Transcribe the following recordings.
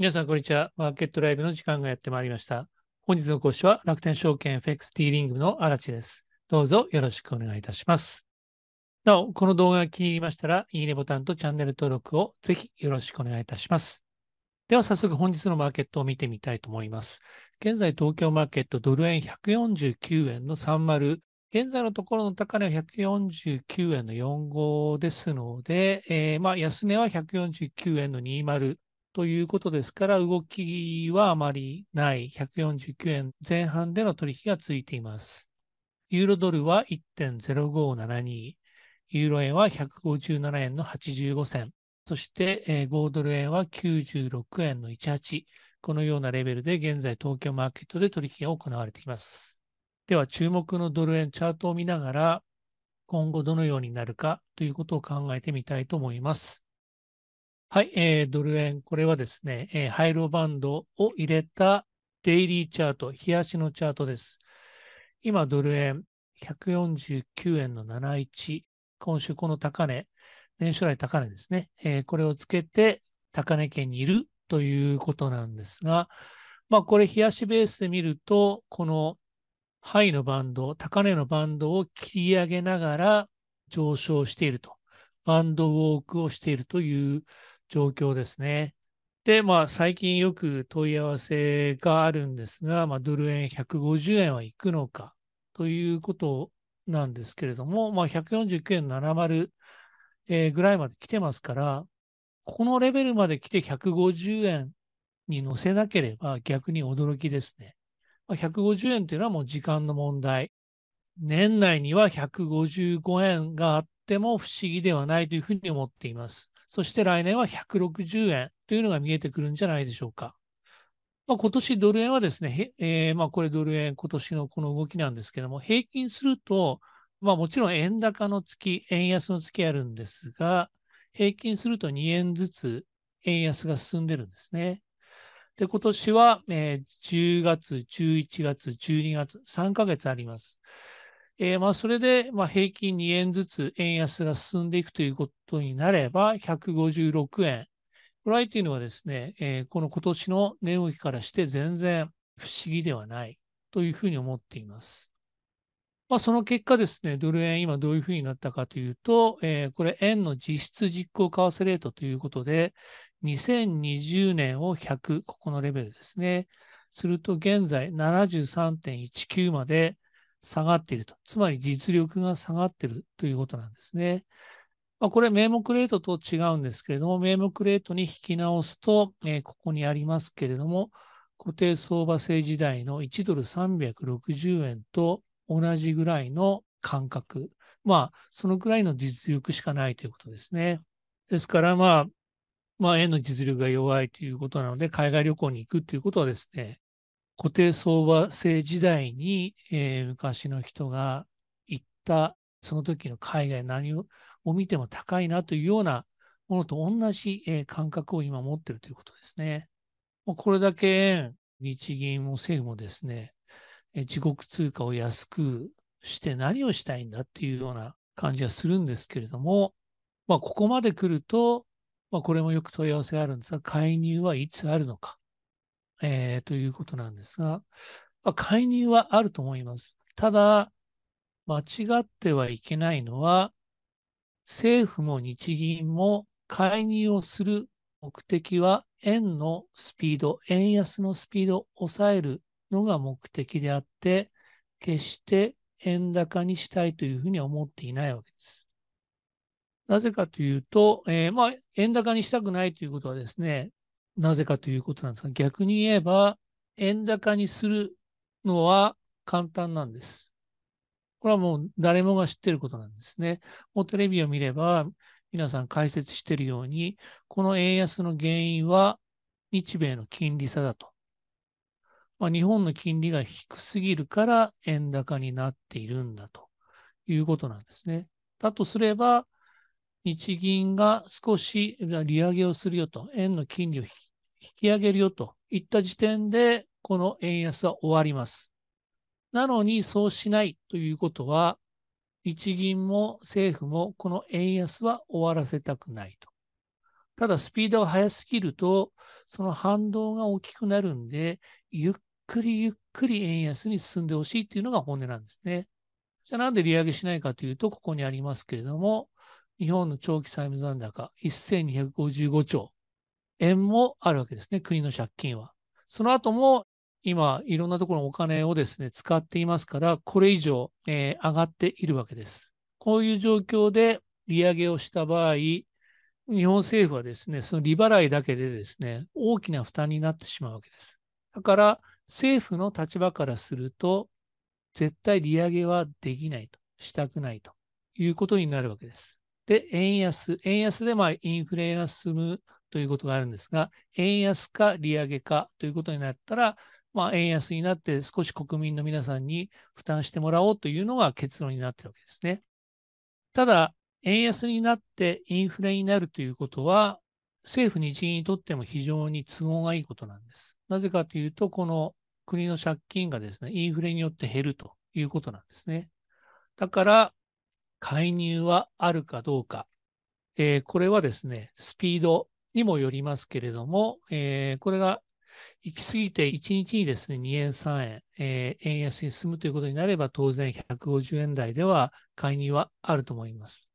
皆さん、こんにちは。マーケットライブの時間がやってまいりました。本日の講師は楽天証券 FX ディーリングの荒地です。どうぞよろしくお願いいたします。なお、この動画が気に入りましたら、いいねボタンとチャンネル登録をぜひよろしくお願いいたします。では早速本日のマーケットを見てみたいと思います。現在東京マーケットドル円149円の30、現在のところの高値は149円の45ですので、えー、まあ安値は149円の20ということですから、動きはあまりない149円前半での取引がついています。ユーロドルは1.0572、ユーロ円は157円の85銭、そして5ドル円は96円の18、このようなレベルで現在東京マーケットで取引が行われています。では注目のドル円チャートを見ながら、今後どのようになるかということを考えてみたいと思います。はい、えー、ドル円、これはですね、えー、ハイローバンドを入れたデイリーチャート、冷やしのチャートです。今、ドル円149円の71、今週この高値、年初来高値ですね、えー、これをつけて高値圏にいるということなんですが、まあ、これ、冷やしベースで見ると、このハイのバンド、高値のバンドを切り上げながら上昇していると。バンドウォークをしているという状況ですね。で、まあ、最近よく問い合わせがあるんですが、まあ、ドル円150円はいくのかということなんですけれども、まあ、149円70、ぐらいまで来てますから、このレベルまで来て150円に乗せなければ逆に驚きですね。まあ、150円というのはもう時間の問題。年内には155円があっても不思議ではないというふうに思っています。そして来年は160円というのが見えてくるんじゃないでしょうか。まあ、今年ドル円はですね、えー、まあこれドル円、今年のこの動きなんですけども、平均すると、まあ、もちろん円高の月、円安の月あるんですが、平均すると2円ずつ円安が進んでるんですね。で、今年は、えー、10月、11月、12月、3ヶ月あります。えー、まあそれでまあ平均2円ずつ円安が進んでいくということになれば、156円。これというのはですね、えー、この今年の値動きからして全然不思議ではないというふうに思っています。まあ、その結果ですね、ドル円、今どういうふうになったかというと、えー、これ、円の実質実行為替レートということで、2020年を100、ここのレベルですね。すると現在73.19まで下がっていると。つまり実力が下がっているということなんですね。まあ、これ、名目レートと違うんですけれども、名目レートに引き直すと、えー、ここにありますけれども、固定相場制時代の1ドル360円と同じぐらいの感覚。まあ、そのくらいの実力しかないということですね。ですから、まあ、まあ、円の実力が弱いということなので、海外旅行に行くということはですね、固定相場制時代に、えー、昔の人が行ったその時の海外何を見ても高いなというようなものと同じ、えー、感覚を今持っているということですね。これだけ日銀も政府もですね、えー、自国通貨を安くして何をしたいんだっていうような感じがするんですけれども、まあ、ここまで来ると、まあ、これもよく問い合わせがあるんですが、介入はいつあるのか。えー、ということなんですが、まあ、介入はあると思います。ただ、間違ってはいけないのは、政府も日銀も介入をする目的は、円のスピード、円安のスピードを抑えるのが目的であって、決して円高にしたいというふうに思っていないわけです。なぜかというと、えー、まあ、円高にしたくないということはですね、なぜかということなんですが、逆に言えば、円高にするのは簡単なんです。これはもう誰もが知ってることなんですね。もうテレビを見れば、皆さん解説しているように、この円安の原因は日米の金利差だと。まあ、日本の金利が低すぎるから円高になっているんだということなんですね。だとすれば、日銀が少し利上げをするよと、円の金利を引き引き上げるよといった時点で、この円安は終わります。なのに、そうしないということは、日銀も政府もこの円安は終わらせたくないと。ただ、スピードが速すぎると、その反動が大きくなるんで、ゆっくりゆっくり円安に進んでほしいというのが本音なんですね。じゃあなんで利上げしないかというと、ここにありますけれども、日本の長期債務残高1255兆。円もあるわけですね、国の借金は。その後も今、いろんなところのお金をですね、使っていますから、これ以上、えー、上がっているわけです。こういう状況で利上げをした場合、日本政府はですね、その利払いだけでですね、大きな負担になってしまうわけです。だから、政府の立場からすると、絶対利上げはできないと、したくないということになるわけです。で、円安。円安でまあインフレが進むということがあるんですが、円安か利上げかということになったら、まあ、円安になって少し国民の皆さんに負担してもらおうというのが結論になっているわけですね。ただ、円安になってインフレになるということは、政府・日銀にとっても非常に都合がいいことなんです。なぜかというと、この国の借金がですね、インフレによって減るということなんですね。だから、介入はあるかどうか。えー、これはですね、スピードにもよりますけれども、えー、これが行き過ぎて1日にですね、2円、3円、えー、円安に進むということになれば、当然150円台では介入はあると思います。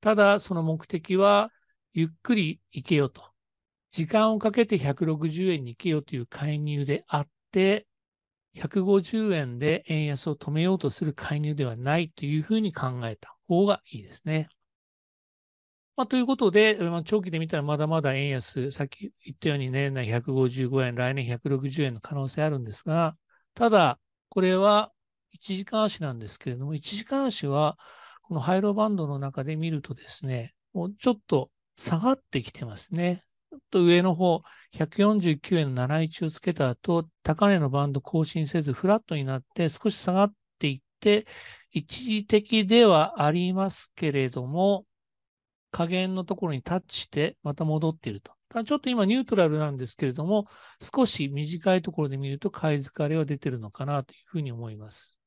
ただ、その目的は、ゆっくり行けよと。時間をかけて160円に行けよという介入であって、150円で円安を止めようとする介入ではないというふうに考えた方がいいですね。まあ、ということで、まあ、長期で見たらまだまだ円安、さっき言ったように年内155円、来年160円の可能性あるんですが、ただ、これは1時間足なんですけれども、1時間足は、このハイロバンドの中で見るとですね、もうちょっと下がってきてますね。ちょっと上の方、149円の71をつけた後、高値のバンド更新せず、フラットになって少し下がっていって、一時的ではありますけれども、下限のところにタッチして、また戻っていると。ちょっと今ニュートラルなんですけれども、少し短いところで見ると買い疲れは出てるのかなというふうに思います。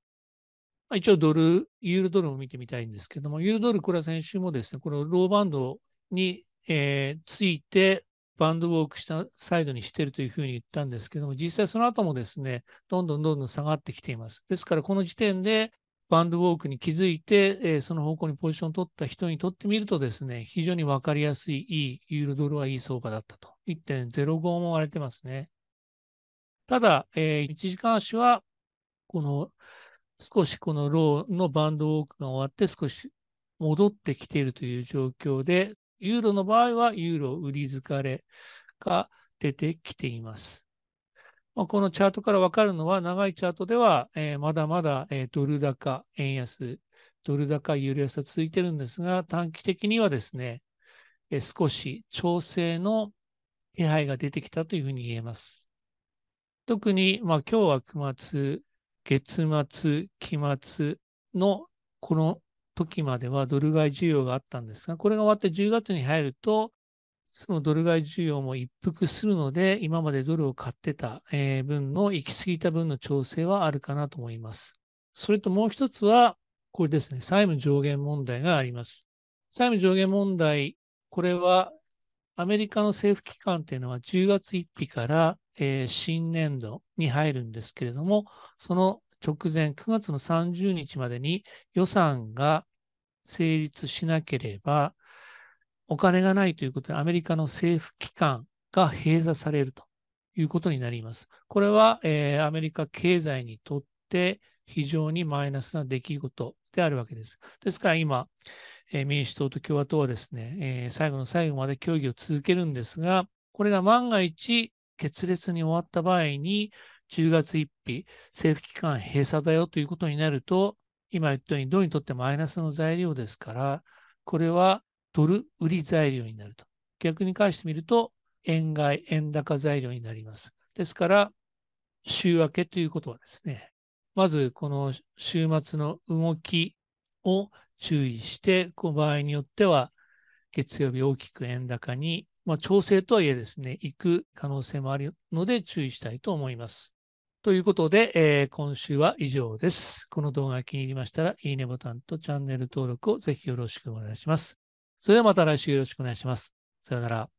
まあ、一応ドル、ユーロドルも見てみたいんですけども、ユーロドル、これは先週もですね、このローバンドに、えー、ついて、バンドウォークしたサイドにしてるというふうに言ったんですけども、実際その後もですね、どんどんどんどん下がってきています。ですから、この時点でバンドウォークに気づいて、えー、その方向にポジションを取った人にとってみるとですね、非常に分かりやすい、いい、ユーロドルはいい相場だったと。1.05も割れてますね。ただ、えー、1時間足は、この、少しこのローのバンドウォークが終わって、少し戻ってきているという状況で、ユーロの場合はユーロ売り疲れが出てきています。まあ、このチャートから分かるのは、長いチャートでは、えー、まだまだ、えー、ドル高、円安、ドル高、ユーロ安は続いてるんですが、短期的にはですね、えー、少し調整の気配が出てきたというふうに言えます。特に、まあ、今日は9月、月末、期末のこの時まではドル買い需要があったんですが、これが終わって10月に入ると、そのドル買い需要も一服するので、今までドルを買ってた、分の行き過ぎた分の調整はあるかなと思います。それともう一つは、これですね、債務上限問題があります。債務上限問題、これはアメリカの政府機関というのは10月1日から、新年度に入るんですけれども、その直前、9月の30日までに予算が成立しなければ、お金がないということで、アメリカの政府機関が閉鎖されるということになります。これは、えー、アメリカ経済にとって非常にマイナスな出来事であるわけです。ですから今、えー、民主党と共和党はですね、えー、最後の最後まで協議を続けるんですが、これが万が一決裂に終わった場合に、10月1日、政府機関閉鎖だよということになると、今言ったように、どうにとってマイナスの材料ですから、これはドル売り材料になると。逆に返してみると、円買い、円高材料になります。ですから、週明けということはですね、まずこの週末の動きを注意して、この場合によっては、月曜日大きく円高に、まあ、調整とはいえですね、行く可能性もあるので注意したいと思います。ということで、えー、今週は以上です。この動画が気に入りましたら、いいねボタンとチャンネル登録をぜひよろしくお願いします。それではまた来週よろしくお願いします。さようなら。